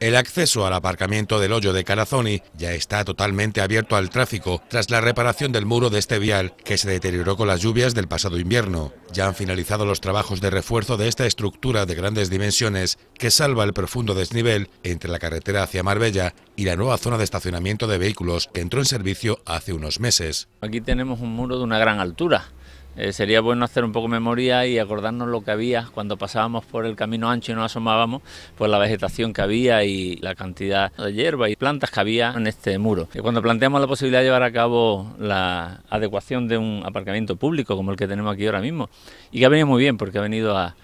El acceso al aparcamiento del hoyo de Carazoni ya está totalmente abierto al tráfico tras la reparación del muro de este vial que se deterioró con las lluvias del pasado invierno. Ya han finalizado los trabajos de refuerzo de esta estructura de grandes dimensiones que salva el profundo desnivel entre la carretera hacia Marbella y la nueva zona de estacionamiento de vehículos que entró en servicio hace unos meses. Aquí tenemos un muro de una gran altura eh, sería bueno hacer un poco de memoria y acordarnos lo que había cuando pasábamos por el camino ancho y nos asomábamos, pues la vegetación que había y la cantidad de hierba y plantas que había en este muro. Y cuando planteamos la posibilidad de llevar a cabo la adecuación de un aparcamiento público como el que tenemos aquí ahora mismo, y que ha venido muy bien porque ha venido a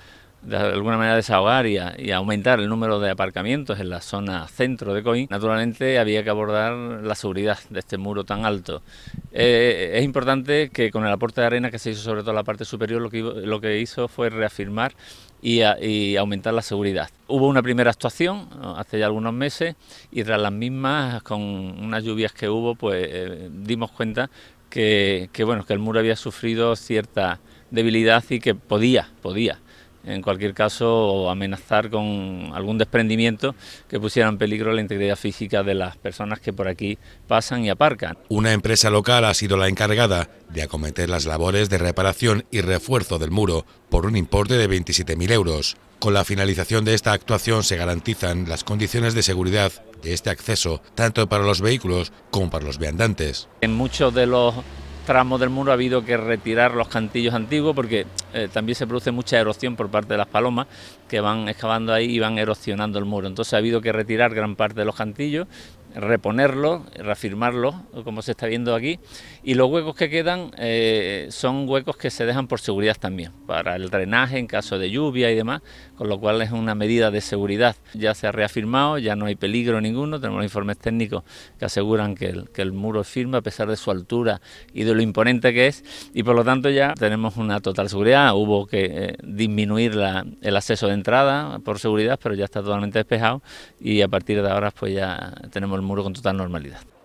de alguna manera desahogar y, aumentar el número de aparcamientos en la zona centro de Coim... naturalmente había que abordar la seguridad de este muro tan alto. Eh, es importante que con el aporte de arena que se hizo sobre todo en la parte superior, lo que, hizo fue reafirmar y, aumentar la seguridad. Hubo una primera actuación hace ya algunos meses y tras las mismas, con unas lluvias que hubo, pues eh, dimos cuenta que, que, bueno, que el muro había sufrido cierta debilidad y que podía, podía en cualquier caso amenazar con algún desprendimiento que pusiera en peligro la integridad física de las personas que por aquí pasan y aparcan. Una empresa local ha sido la encargada de acometer las labores de reparación y refuerzo del muro por un importe de 27.000 euros. Con la finalización de esta actuación se garantizan las condiciones de seguridad de este acceso, tanto para los vehículos como para los viandantes. En muchos de los tramos del muro ha habido que retirar los cantillos antiguos porque eh, también se produce mucha erosión por parte de las palomas que van excavando ahí y van erosionando el muro. Entonces ha habido que retirar gran parte de los cantillos, reponerlos, reafirmarlos, como se está viendo aquí, y los huecos que quedan eh, son huecos que se dejan por seguridad también, para el drenaje en caso de lluvia y demás, con lo cual es una medida de seguridad. Ya se ha reafirmado, ya no hay peligro ninguno, tenemos informes técnicos que aseguran que el, que el muro es firme a pesar de su altura y de lo imponente que es, y por lo tanto ya tenemos una total seguridad hubo que eh, disminuir el acceso de entrada por seguridad, pero ya está totalmente despejado y a partir de ahora pues ya tenemos el muro con total normalidad.